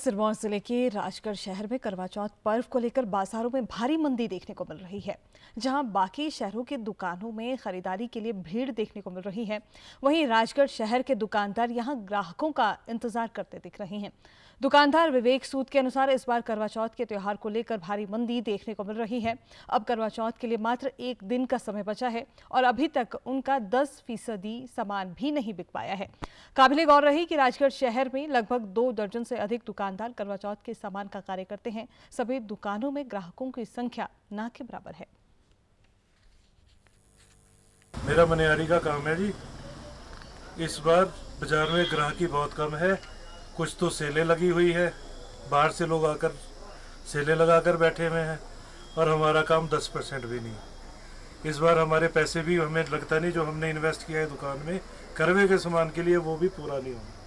सिरमौर जिले के राजगढ़ शहर में करवा चौथ पर्व को लेकर बाजारों में भारी मंदी देखने को मिल रही है जहां बाकी शहरों के दुकानों में खरीदारी के लिए भीड़ देखने को मिल रही है वहीं राजगढ़ शहर के दुकानदार यहां ग्राहकों का इंतजार करते दिख रहे हैं दुकानदार विवेक सूद के अनुसार इस बार करवा चौथ के त्यौहार को लेकर भारी मंदी देखने को मिल रही है अब करवा चौथ के लिए मात्र एक दिन का समय बचा है और अभी तक उनका दस फीसदी सामान भी नहीं बिक पाया है काबिले गौर रही कि राजगढ़ शहर में लगभग दो दर्जन से अधिक दुकान दुकानदार करवा चौथ के सामान का कार्य करते हैं सभी दुकानों में ग्राहकों की संख्या ना के बराबर है मेरा मनियारी का काम है जी इस बार बाजार में ग्राहकी बहुत कम है कुछ तो सेले लगी हुई है बाहर से लोग आकर लगा लगाकर बैठे हुए हैं और हमारा काम 10 परसेंट भी नहीं इस बार हमारे पैसे भी हमें लगता नहीं जो हमने इन्वेस्ट किया है दुकान में करवे के सामान के लिए वो भी पूरा नहीं होगा